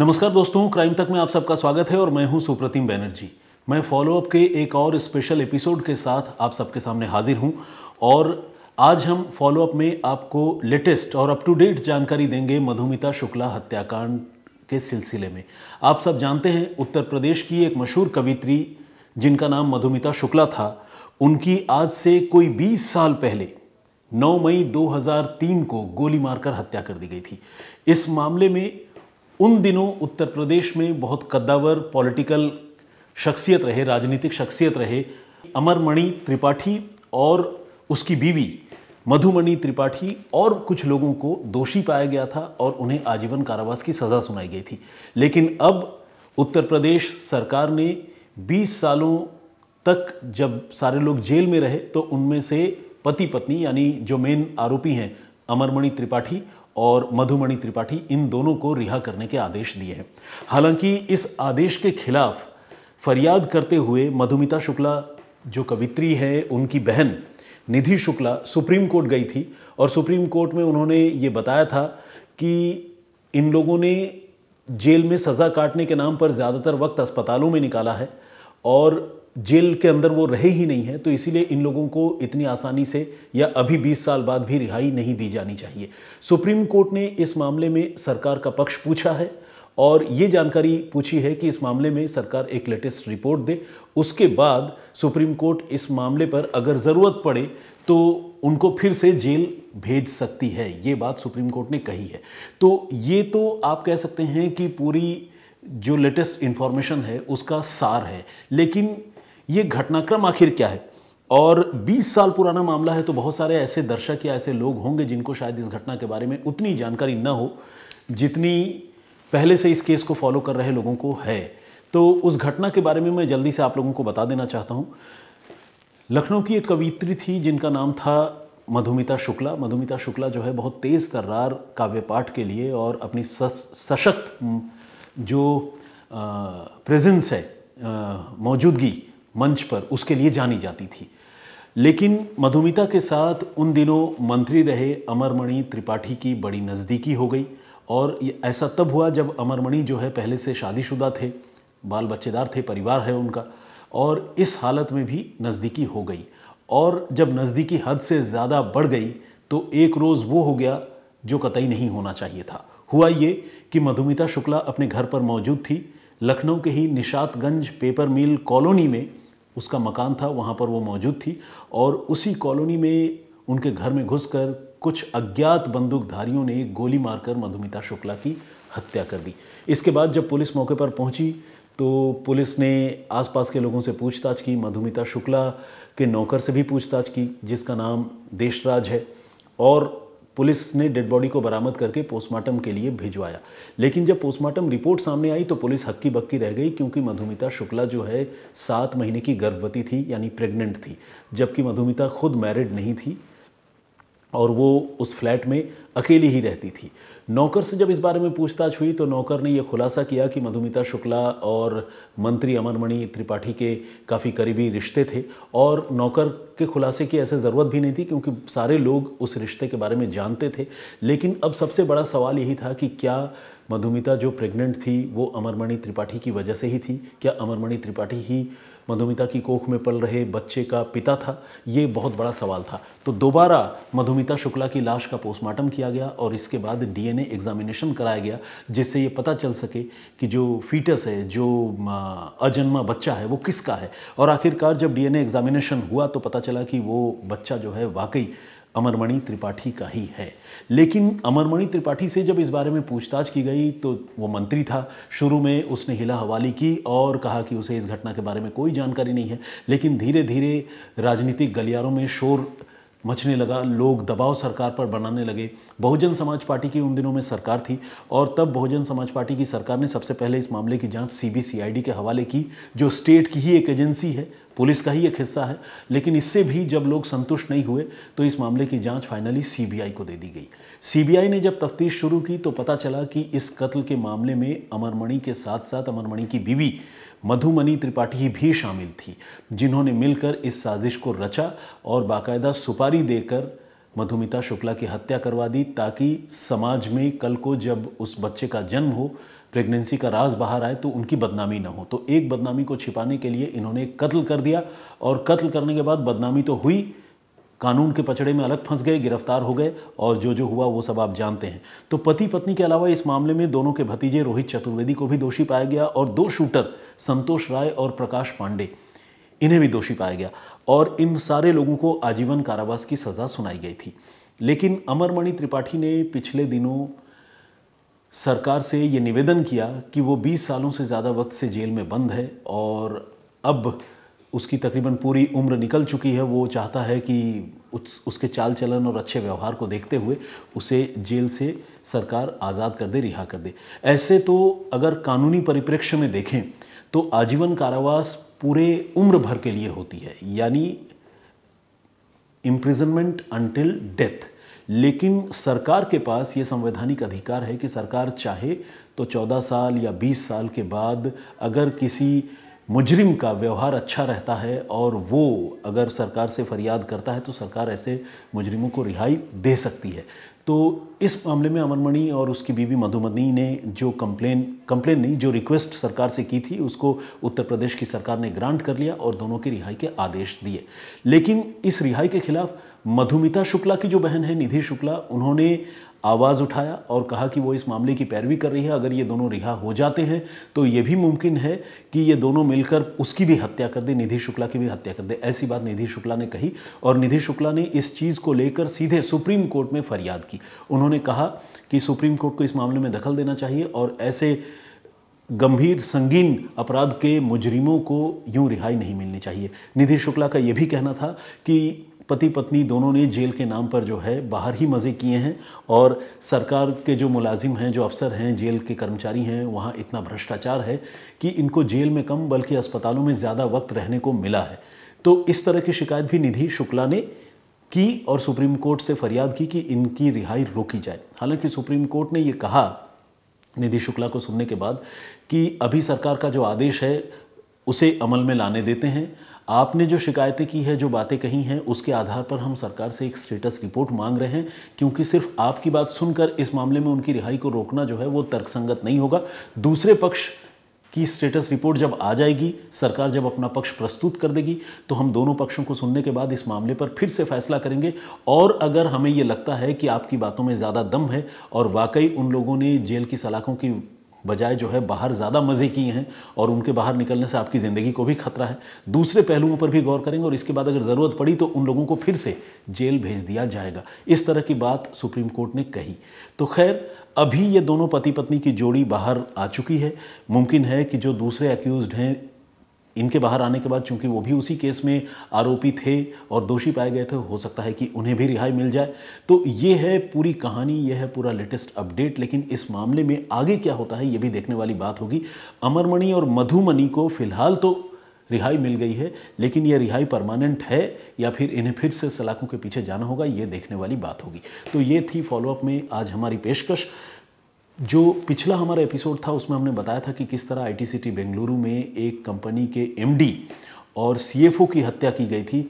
नमस्कार दोस्तों क्राइम तक में आप सबका स्वागत है और मैं हूं सुप्रतिम बैनर्जी मैं फॉलोअप के एक और स्पेशल एपिसोड के साथ आप सबके सामने हाजिर हूं और आज हम फॉलोअप में आपको लेटेस्ट और अप टू डेट जानकारी देंगे मधुमिता शुक्ला हत्याकांड के सिलसिले में आप सब जानते हैं उत्तर प्रदेश की एक मशहूर कवित्री जिनका नाम मधुमिता शुक्ला था उनकी आज से कोई 20 साल पहले 9 मई 2003 को गोली मारकर हत्या कर दी गई थी इस मामले में उन दिनों उत्तर प्रदेश में बहुत कद्दावर पॉलिटिकल शख्सियत रहे राजनीतिक शख्सियत रहे अमरमणि त्रिपाठी और उसकी बीवी मधुमणि त्रिपाठी और कुछ लोगों को दोषी पाया गया था और उन्हें आजीवन कारावास की सज़ा सुनाई गई थी लेकिन अब उत्तर प्रदेश सरकार ने 20 सालों तक जब सारे लोग जेल में रहे तो उनमें से पति पत्नी यानी जो मेन आरोपी हैं अमरमणि त्रिपाठी और मधुमणि त्रिपाठी इन दोनों को रिहा करने के आदेश दिए हैं हालांकि इस आदेश के खिलाफ फरियाद करते हुए मधुमिता शुक्ला जो कवित्री हैं उनकी बहन निधि शुक्ला सुप्रीम कोर्ट गई थी और सुप्रीम कोर्ट में उन्होंने ये बताया था कि इन लोगों ने जेल में सज़ा काटने के नाम पर ज़्यादातर वक्त अस्पतालों में निकाला है और जेल के अंदर वो रहे ही नहीं है तो इसीलिए इन लोगों को इतनी आसानी से या अभी 20 साल बाद भी रिहाई नहीं दी जानी चाहिए सुप्रीम कोर्ट ने इस मामले में सरकार का पक्ष पूछा है और ये जानकारी पूछी है कि इस मामले में सरकार एक लेटेस्ट रिपोर्ट दे उसके बाद सुप्रीम कोर्ट इस मामले पर अगर ज़रूरत पड़े तो उनको फिर से जेल भेज सकती है ये बात सुप्रीम कोर्ट ने कही है तो ये तो आप कह सकते हैं कि पूरी जो लेटेस्ट इन्फॉर्मेशन है उसका सार है लेकिन ये घटनाक्रम आखिर क्या है और 20 साल पुराना मामला है तो बहुत सारे ऐसे दर्शक या ऐसे लोग होंगे जिनको शायद इस घटना के बारे में उतनी जानकारी न हो जितनी पहले से इस केस को फॉलो कर रहे लोगों को है तो उस घटना के बारे में मैं जल्दी से आप लोगों को बता देना चाहता हूँ लखनऊ की एक कवित्री थी जिनका नाम था मधुमिता शुक्ला मधुमिता शुक्ला जो है बहुत तेज़ तर्रार काव्य पाठ के लिए और अपनी सशक्त जो प्रेजेंस है मौजूदगी मंच पर उसके लिए जानी जाती थी लेकिन मधुमिता के साथ उन दिनों मंत्री रहे अमरमणि त्रिपाठी की बड़ी नज़दीकी हो गई और ये ऐसा तब हुआ जब अमरमणि जो है पहले से शादीशुदा थे बाल बच्चेदार थे परिवार है उनका और इस हालत में भी नज़दीकी हो गई और जब नज़दीकी हद से ज़्यादा बढ़ गई तो एक रोज़ वो हो गया जो कतई नहीं होना चाहिए था हुआ ये कि मधुमिता शुक्ला अपने घर पर मौजूद थी लखनऊ के ही निशातगंज पेपर मिल कॉलोनी में उसका मकान था वहाँ पर वो मौजूद थी और उसी कॉलोनी में उनके घर में घुसकर कुछ अज्ञात बंदूकधारियों ने गोली मारकर मधुमिता शुक्ला की हत्या कर दी इसके बाद जब पुलिस मौके पर पहुंची तो पुलिस ने आसपास के लोगों से पूछताछ की मधुमिता शुक्ला के नौकर से भी पूछताछ की जिसका नाम देशराज है और पुलिस ने डेड बॉडी को बरामद करके पोस्टमार्टम के लिए भिजवाया लेकिन जब पोस्टमार्टम रिपोर्ट सामने आई तो पुलिस हक्की बक्की रह गई क्योंकि मधुमिता शुक्ला जो है सात महीने की गर्भवती थी यानी प्रेग्नेंट थी जबकि मधुमिता खुद मैरिड नहीं थी और वो उस फ्लैट में अकेली ही रहती थी नौकर से जब इस बारे में पूछताछ हुई तो नौकर ने यह खुलासा किया कि मधुमिता शुक्ला और मंत्री अमरमणि त्रिपाठी के काफ़ी करीबी रिश्ते थे और नौकर के खुलासे की ऐसे ज़रूरत भी नहीं थी क्योंकि सारे लोग उस रिश्ते के बारे में जानते थे लेकिन अब सबसे बड़ा सवाल यही था कि क्या मधुमिता जो प्रेग्नेंट थी वो अमरमणि त्रिपाठी की वजह से ही थी क्या अमरमणि त्रिपाठी ही मधुमिता की कोख में पल रहे बच्चे का पिता था ये बहुत बड़ा सवाल था तो दोबारा मधुमिता शुक्ला की लाश का पोस्टमार्टम किया गया और इसके बाद डीएनए एग्जामिनेशन कराया गया जिससे ये पता चल सके कि जो फीटस है जो अजन्मा बच्चा है वो किसका है और आखिरकार जब डीएनए एग्जामिनेशन हुआ तो पता चला कि वो बच्चा जो है वाकई अमरमणि त्रिपाठी का ही है लेकिन अमरमणि त्रिपाठी से जब इस बारे में पूछताछ की गई तो वो मंत्री था शुरू में उसने हिला हवाली की और कहा कि उसे इस घटना के बारे में कोई जानकारी नहीं है लेकिन धीरे धीरे राजनीतिक गलियारों में शोर मचने लगा लोग दबाव सरकार पर बनाने लगे बहुजन समाज पार्टी की उन दिनों में सरकार थी और तब बहुजन समाज पार्टी की सरकार ने सबसे पहले इस मामले की जांच सीबीसीआईडी के हवाले की जो स्टेट की ही एक एजेंसी है पुलिस का ही एक हिस्सा है लेकिन इससे भी जब लोग संतुष्ट नहीं हुए तो इस मामले की जांच फाइनली सीबीआई को दे दी गई सीबीआई ने जब तफ्तीश शुरू की तो पता चला कि इस कत्ल के मामले में अमरमणि के साथ साथ अमरमणि की बीवी मधुमनी त्रिपाठी भी शामिल थी जिन्होंने मिलकर इस साजिश को रचा और बाकायदा सुपारी देकर मधुमिता शुक्ला की हत्या करवा दी ताकि समाज में कल को जब उस बच्चे का जन्म हो प्रेगनेंसी का राज बाहर आए तो उनकी बदनामी ना हो तो एक बदनामी को छिपाने के लिए इन्होंने कत्ल कर दिया और कत्ल करने के बाद बदनामी तो हुई कानून के पचड़े में अलग फंस गए गिरफ्तार हो गए और जो जो हुआ वो सब आप जानते हैं तो पति पत्नी के अलावा इस मामले में दोनों के भतीजे रोहित चतुर्वेदी को भी दोषी पाया गया और दो शूटर संतोष राय और प्रकाश पांडे इन्हें भी दोषी पाया गया और इन सारे लोगों को आजीवन कारावास की सज़ा सुनाई गई थी लेकिन अमरमणि त्रिपाठी ने पिछले दिनों सरकार से ये निवेदन किया कि वो 20 सालों से ज़्यादा वक्त से जेल में बंद है और अब उसकी तकरीबन पूरी उम्र निकल चुकी है वो चाहता है कि उस उसके चाल चलन और अच्छे व्यवहार को देखते हुए उसे जेल से सरकार आज़ाद कर दे रिहा कर दे ऐसे तो अगर कानूनी परिप्रेक्ष्य में देखें तो आजीवन कारावास पूरे उम्र भर के लिए होती है यानी इम्प्रिजनमेंट अनटिल डेथ लेकिन सरकार के पास ये संवैधानिक अधिकार है कि सरकार चाहे तो 14 साल या 20 साल के बाद अगर किसी मुजरिम का व्यवहार अच्छा रहता है और वो अगर सरकार से फरियाद करता है तो सरकार ऐसे मुजरिमों को रिहाई दे सकती है तो इस मामले में अमनमणि और उसकी बीवी मधुमनी ने जो कंप्लेन कंप्लेन नहीं जो रिक्वेस्ट सरकार से की थी उसको उत्तर प्रदेश की सरकार ने ग्रांट कर लिया और दोनों की रिहाई के आदेश दिए लेकिन इस रिहाई के खिलाफ मधुमिता शुक्ला की जो बहन है निधि शुक्ला उन्होंने आवाज़ उठाया और कहा कि वो इस मामले की पैरवी कर रही है अगर ये दोनों रिहा हो जाते हैं तो ये भी मुमकिन है कि ये दोनों मिलकर उसकी भी हत्या कर दे निधि शुक्ला की भी हत्या कर दे ऐसी बात निधि शुक्ला ने कही और निधि शुक्ला ने इस चीज़ को लेकर सीधे सुप्रीम कोर्ट में फरियाद की उन्होंने कहा कि सुप्रीम कोर्ट को इस मामले में दखल देना चाहिए और ऐसे गंभीर संगीन अपराध के मुजरिमों को यूं रिहाई नहीं मिलनी चाहिए निधि शुक्ला का ये भी कहना था कि पति पत्नी दोनों ने जेल के नाम पर जो है बाहर ही मज़े किए हैं और सरकार के जो मुलाजिम हैं जो अफसर हैं जेल के कर्मचारी हैं वहाँ इतना भ्रष्टाचार है कि इनको जेल में कम बल्कि अस्पतालों में ज़्यादा वक्त रहने को मिला है तो इस तरह की शिकायत भी निधि शुक्ला ने की और सुप्रीम कोर्ट से फरियाद की कि इनकी रिहाई रोकी जाए हालांकि सुप्रीम कोर्ट ने ये कहा निधि शुक्ला को सुनने के बाद कि अभी सरकार का जो आदेश है उसे अमल में लाने देते हैं आपने जो शिकायतें की है जो बातें कही हैं उसके आधार पर हम सरकार से एक स्टेटस रिपोर्ट मांग रहे हैं क्योंकि सिर्फ आपकी बात सुनकर इस मामले में उनकी रिहाई को रोकना जो है वो तर्कसंगत नहीं होगा दूसरे पक्ष की स्टेटस रिपोर्ट जब आ जाएगी सरकार जब अपना पक्ष प्रस्तुत कर देगी तो हम दोनों पक्षों को सुनने के बाद इस मामले पर फिर से फैसला करेंगे और अगर हमें ये लगता है कि आपकी बातों में ज़्यादा दम है और वाकई उन लोगों ने जेल की सलाखों की बजाय जो है बाहर ज़्यादा मज़े किए हैं और उनके बाहर निकलने से आपकी ज़िंदगी को भी खतरा है दूसरे पहलुओं पर भी गौर करेंगे और इसके बाद अगर ज़रूरत पड़ी तो उन लोगों को फिर से जेल भेज दिया जाएगा इस तरह की बात सुप्रीम कोर्ट ने कही तो खैर अभी ये दोनों पति पत्नी की जोड़ी बाहर आ चुकी है मुमकिन है कि जो दूसरे एक्यूज़ हैं इनके बाहर आने के बाद चूंकि वो भी उसी केस में आरोपी थे और दोषी पाए गए थे हो सकता है कि उन्हें भी रिहाई मिल जाए तो ये है पूरी कहानी ये है पूरा लेटेस्ट अपडेट लेकिन इस मामले में आगे क्या होता है ये भी देखने वाली बात होगी अमरमणि और मधुमणि को फिलहाल तो रिहाई मिल गई है लेकिन यह रिहाई परमानेंट है या फिर इन्हें फिर से सलाखों के पीछे जाना होगा ये देखने वाली बात होगी तो ये थी फॉलोअप में आज हमारी पेशकश जो पिछला हमारा एपिसोड था उसमें हमने बताया था कि किस तरह आईटीसीटी बेंगलुरु में एक कंपनी के एमडी और सीएफओ की हत्या की गई थी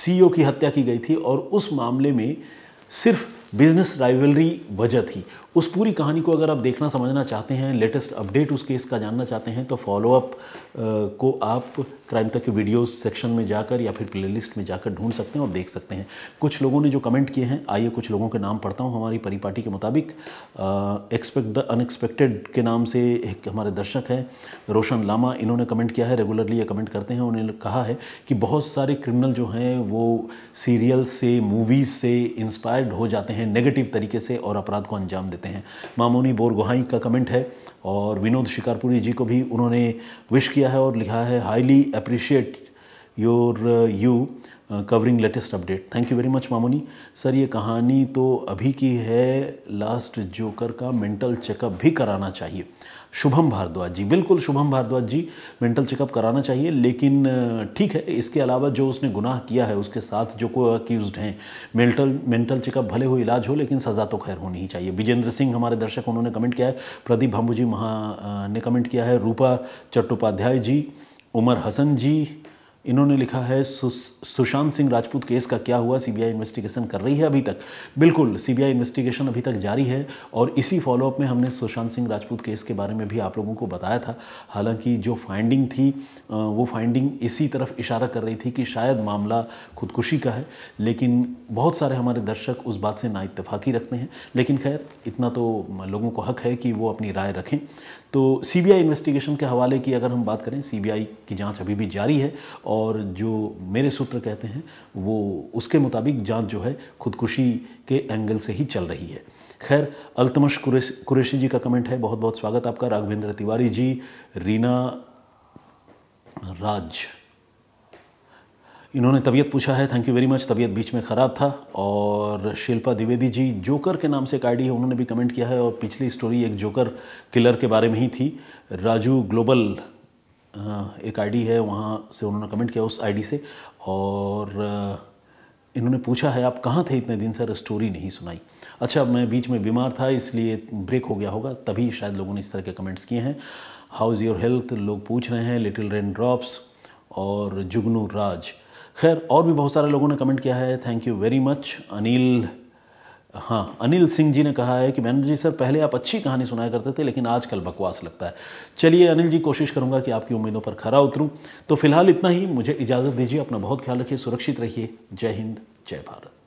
सीईओ e की हत्या की गई थी और उस मामले में सिर्फ बिजनेस राइवलरी वजह थी उस पूरी कहानी को अगर आप देखना समझना चाहते हैं लेटेस्ट अपडेट उस केस का जानना चाहते हैं तो फॉलोअप को आप क्राइम तक के वीडियोस सेक्शन में जाकर या फिर प्लेलिस्ट में जाकर ढूंढ सकते हैं और देख सकते हैं कुछ लोगों ने जो कमेंट किए हैं आइए कुछ लोगों के नाम पढ़ता हूँ हमारी परिपाटी के मुताबिक एक्सपेक्ट द अनएक्सपेक्टेड के नाम से एक हमारे दर्शक हैं रोशन लामा इन्होंने कमेंट किया है रेगुलरली ये कमेंट करते हैं उन्होंने कहा है कि बहुत सारे क्रिमिनल जो हैं वो सीरियल से मूवीज़ से इंस्पायर्ड हो जाते हैं नेगेटिव तरीके से और अपराध को अंजाम देते देते हैं मामोनी बोरगोहाई का कमेंट है और विनोद शिकारपुरी जी को भी उन्होंने विश किया है और लिखा है highly appreciate your you covering latest update thank you very much Mamuni sir ये कहानी तो अभी की है लास्ट जोकर का मेंटल चेकअप भी कराना चाहिए शुभम भारद्वाज जी बिल्कुल शुभम भारद्वाज जी मेंटल चेकअप कराना चाहिए लेकिन ठीक है इसके अलावा जो उसने गुनाह किया है उसके साथ जो कोई अक्यूज हैं मेंटल मेंटल चेकअप भले हो इलाज हो लेकिन सज़ा तो खैर होनी ही चाहिए विजेंद्र सिंह हमारे दर्शक उन्होंने कमेंट किया है प्रदीप भाम्बू जी महा ने कमेंट किया है रूपा चट्टोपाध्याय जी उमर हसन जी इन्होंने लिखा है सुशांत सिंह राजपूत केस का क्या हुआ सीबीआई इन्वेस्टिगेशन कर रही है अभी तक बिल्कुल सीबीआई इन्वेस्टिगेशन अभी तक जारी है और इसी फॉलोअप में हमने सुशांत सिंह राजपूत केस के बारे में भी आप लोगों को बताया था हालांकि जो फाइंडिंग थी वो फाइंडिंग इसी तरफ इशारा कर रही थी कि शायद मामला खुदकुशी का है लेकिन बहुत सारे हमारे दर्शक उस बात से नाइतफाक़ी रखते हैं लेकिन खैर इतना तो लोगों को हक है कि वो अपनी राय रखें तो सीबीआई इन्वेस्टिगेशन के हवाले की अगर हम बात करें सीबीआई की जांच अभी भी जारी है और जो मेरे सूत्र कहते हैं वो उसके मुताबिक जांच जो है खुदकुशी के एंगल से ही चल रही है खैर अल्तमश कुरेश कुरेशी जी का कमेंट है बहुत बहुत स्वागत आपका राघवेंद्र तिवारी जी रीना राज इन्होंने तबीयत पूछा है थैंक यू वेरी मच तबीयत बीच में ख़राब था और शिल्पा द्विवेदी जी जोकर के नाम से एक आईडी है उन्होंने भी कमेंट किया है और पिछली स्टोरी एक जोकर किलर के बारे में ही थी राजू ग्लोबल एक आईडी है वहाँ से उन्होंने कमेंट किया उस आईडी से और इन्होंने पूछा है आप कहाँ थे इतने दिन सर स्टोरी नहीं सुनाई अच्छा मैं बीच में बीमार था इसलिए ब्रेक हो गया होगा तभी शायद लोगों ने इस तरह के कमेंट्स किए हैं हाउ इज़ योर हेल्थ लोग पूछ रहे हैं लिटिल रेन ड्रॉप्स और जुगनू राज खैर और भी बहुत सारे लोगों ने कमेंट किया है thank you very much Anil हाँ अनिल सिंह जी ने कहा है कि मैनेजर जी सर पहले आप अच्छी कहानी सुनाया करते थे लेकिन आजकल बकवास लगता है चलिए अनिल जी कोशिश करूंगा कि आपकी उम्मीदों पर खरा उतरूं तो फिलहाल इतना ही मुझे इजाज़त दीजिए अपना बहुत ख्याल रखिए सुरक्षित रहिए जय हिंद जय भारत